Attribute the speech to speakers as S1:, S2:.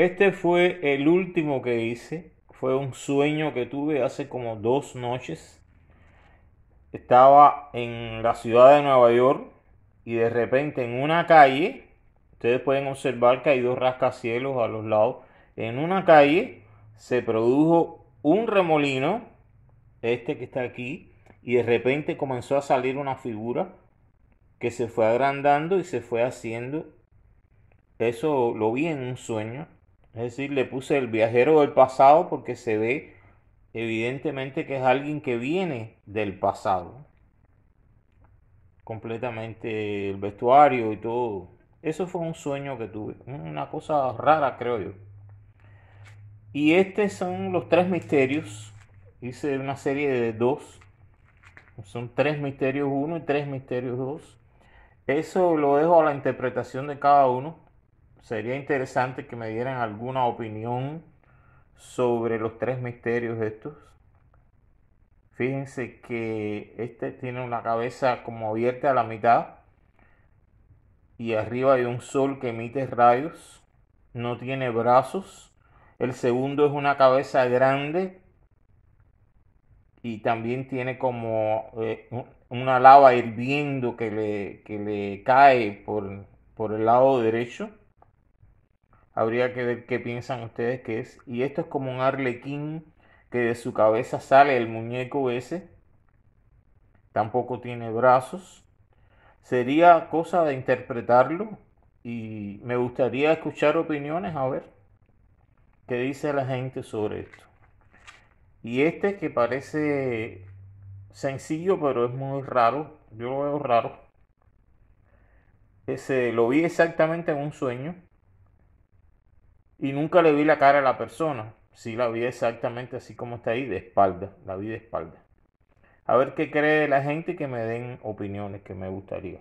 S1: Este fue el último que hice. Fue un sueño que tuve hace como dos noches. Estaba en la ciudad de Nueva York y de repente en una calle, ustedes pueden observar que hay dos rascacielos a los lados, en una calle se produjo un remolino, este que está aquí, y de repente comenzó a salir una figura que se fue agrandando y se fue haciendo. Eso lo vi en un sueño. Es decir, le puse el viajero del pasado porque se ve evidentemente que es alguien que viene del pasado. Completamente el vestuario y todo. Eso fue un sueño que tuve. Una cosa rara, creo yo. Y estos son los tres misterios. Hice una serie de dos. Son tres misterios uno y tres misterios dos. Eso lo dejo a la interpretación de cada uno sería interesante que me dieran alguna opinión sobre los tres misterios estos. Fíjense que este tiene una cabeza como abierta a la mitad y arriba hay un sol que emite rayos. No tiene brazos. El segundo es una cabeza grande y también tiene como eh, una lava hirviendo que le, le cae por el lado derecho. Habría que ver qué piensan ustedes que es. Y esto es como un arlequín que de su cabeza sale el muñeco ese. Tampoco tiene brazos. Sería cosa de interpretarlo y me gustaría escuchar opiniones a ver qué dice la gente sobre esto. Y este que parece sencillo pero es muy raro, yo lo veo raro. Ese, lo vi exactamente en un sueño y nunca le vi la cara a la persona. Sí la vi exactamente así como está ahí, de espalda. La vi de espalda. A ver qué cree la gente que me den opiniones que me gustaría.